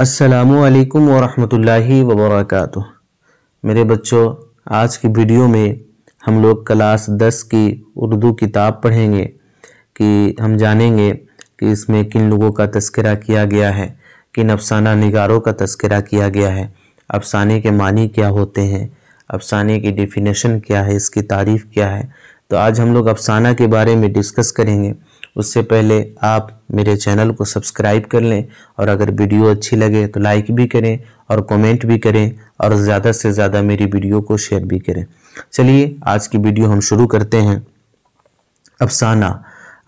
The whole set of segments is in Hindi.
असलकम वरहि वबरक मेरे बच्चों आज की वीडियो में हम लोग क्लास 10 की उर्दू किताब पढ़ेंगे कि हम जानेंगे कि इसमें किन लोगों का तस्करा किया गया है किन अफसाना निगारों का तस्करा किया गया है अफसाने के मानी क्या होते हैं अफसाने की डिफिनेशन क्या है इसकी तारीफ़ क्या है तो आज हम लोग अफसाना के बारे में डिस्कस करेंगे उससे पहले आप मेरे चैनल को सब्सक्राइब कर लें और अगर वीडियो अच्छी लगे तो लाइक भी करें और कमेंट भी करें और ज़्यादा से ज़्यादा मेरी वीडियो को शेयर भी करें चलिए आज की वीडियो हम शुरू करते हैं अफसाना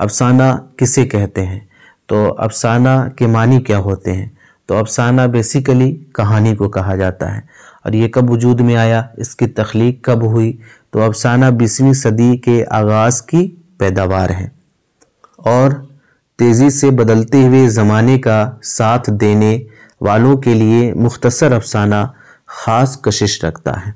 अफसाना किसे कहते हैं तो अफसाना के मानी क्या होते हैं तो अफसाना बेसिकली कहानी को कहा जाता है और ये कब वजूद में आया इसकी तख्लीक कब हुई तो अफसाना बीसवीं सदी के आगाज़ की पैदावार है और तेज़ी से बदलते हुए ज़माने का साथ देने वालों के लिए मुख्तसर अफसाना ख़ास कशिश रखता है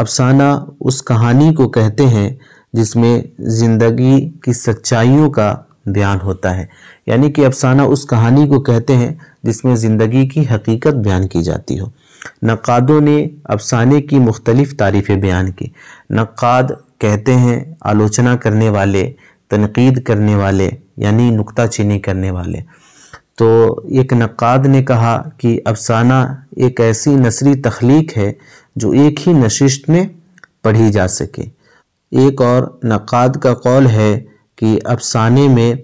अफसाना उस कहानी को कहते हैं जिसमें ज़िंदगी की सच्चाइयों का बयान होता है यानी कि अफसाना उस कहानी को कहते हैं जिसमें ज़िंदगी की हकीकत बयान की जाती हो नक़ादों ने अफसाने की मुख्तलिफ तारीफ़ें बयान की नक़ाद कहते हैं आलोचना करने वाले तनकीद करने वाले यानी नुकता चीनी करने वाले तो एक नक़ाद ने कहा कि अफसाना एक ऐसी नसरी तख्लीक है जो एक ही नशिश में पढ़ी जा सके एक और नक़ाद का कौल है कि अफसाने में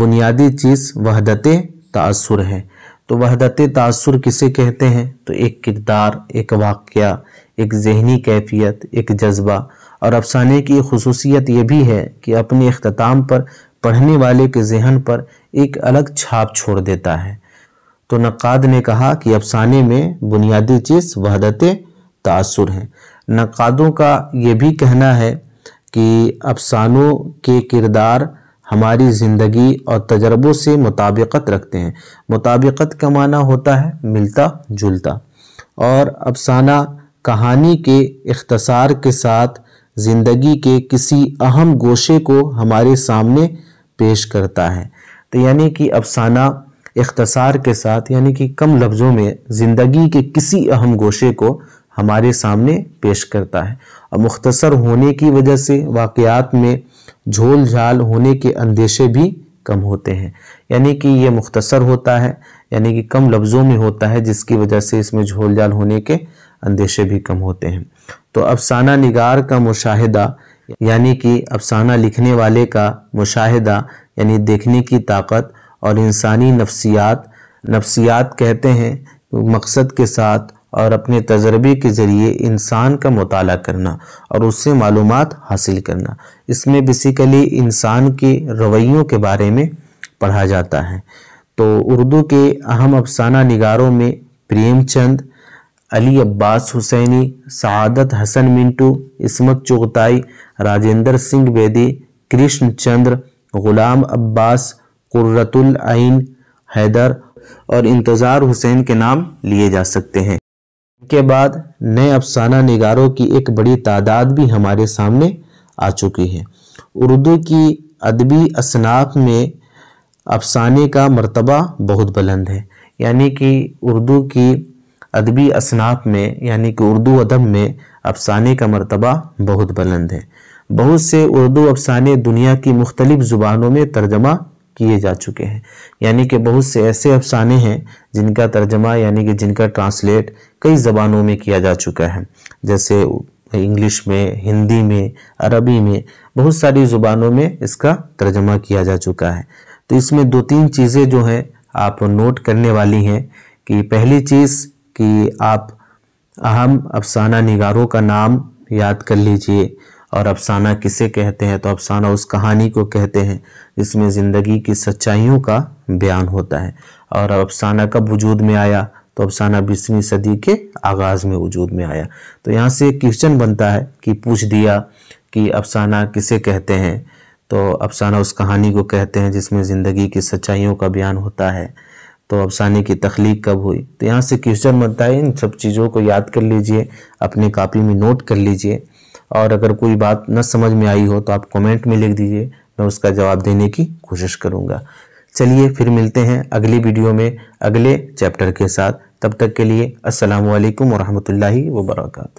बुनियादी चीज़ वहदत तसुर है तो वहदत तसुर किसे कहते हैं तो एक किरदार एक वाक़ एक जहनी कैफियत एक जज्बा और अफसाने की खसूसियत यह भी है कि अपने अख्ताम पर पढ़ने वाले के जहन पर एक अलग छाप छोड़ देता है तो नक़ाद ने कहा कि अफसाने में बुनियादी चीज़ वहदत तासर हैं नक़ादों का ये भी कहना है कि अफसानों के किरदार हमारी ज़िंदगी और तजर्बों से मुताबिकत रखते हैं मुताबिकत का माना होता है मिलता जुलता और अफसाना कहानी के अख्तसार के साथ ज़िंदगी के किसी अहम गोशे को हमारे सामने पेश करता है तो यानी कि अफसाना इख्तसार के साथ यानी कि कम लफ्ज़ों में ज़िंदगी के किसी अहम गोशे को हमारे सामने पेश करता है और मुख्तसर होने की वजह से वाकयात में झोल झाल होने के अंदेशे भी कम होते हैं यानी कि यह मुख्तसर होता है यानी कि कम लफ्ज़ों में होता है जिसकी वजह से इसमें झोल झाल होने के अंदेशे भी कम होते हैं तो अफसाना निगार का मुशाहिदा यानी कि अफसाना लिखने वाले का मुशाहिदा यानी देखने की ताकत और इंसानी नफ्सियात नफ्सियात कहते हैं मकसद के साथ और अपने तजर्बे के ज़रिए इंसान का मताल करना और उससे मालूम हासिल करना इसमें बेसिकली इंसान के रवैयों के बारे में पढ़ा जाता है तो उर्दू के अहम अफसाना निगारों में प्रेमचंद अली अब्बास हुसैनी शहादत हसन मिंटू इसमत चुगताई राजेंद्र सिंह बेदी कृष्ण चंद्र गुलाम अब्बास कुर्रतुल आइन हैदर और इंतज़ार हुसैन के नाम लिए जा सकते हैं इसके बाद नए अफसाना निगारों की एक बड़ी तादाद भी हमारे सामने आ चुकी है उर्दू की अदबी असनाफ में अफसाने का मर्तबा बहुत बुलंद है यानी कि उर्दू की अदबी असनाप में यानी कि उर्दू अदब में अफसाने का मरतबा बहुत बुलंद है बहुत से उर्दू अफसाने दुनिया की मुख्तलिफ ज़ुबानों में तर्जमा किए जा चुके हैं यानी कि बहुत से ऐसे अफसाने हैं जिनका तर्जमा यानी कि जिनका ट्रांसलेट कई ज़बानों में किया जा चुका है जैसे इंग्लिश में हिंदी में अरबी में बहुत सारी ज़ुबानों में इसका तर्जमा किया जा चुका है तो इसमें दो तीन चीज़ें जो हैं आप नोट करने वाली हैं कि पहली चीज़ कि आप अहम अफसाना निगारों का नाम याद कर लीजिए और अफसाना किसे कहते हैं तो अफसाना उस कहानी को कहते हैं जिसमें ज़िंदगी की सच्चाइयों का बयान होता है और अफसाना कब वजूद में आया तो अफसाना बीसवीं सदी के आगाज़ में वजूद में आया तो यहाँ से क्वेश्चन बनता है कि पूछ दिया कि अफसाना किसे कहते हैं तो अफसाना उस कहानी को कहते हैं जिसमें ज़िंदगी की सच्चाइयों का बयान होता है तो अफसाने की तख्लीक कब हुई तो यहाँ से क्वेश्चन बनता है इन सब चीज़ों को याद कर लीजिए अपने कापी में नोट कर लीजिए और अगर कोई बात न समझ में आई हो तो आप कमेंट में लिख दीजिए मैं उसका जवाब देने की कोशिश करूँगा चलिए फिर मिलते हैं अगली वीडियो में अगले चैप्टर के साथ तब तक के लिए असलकम वरहमल वर्का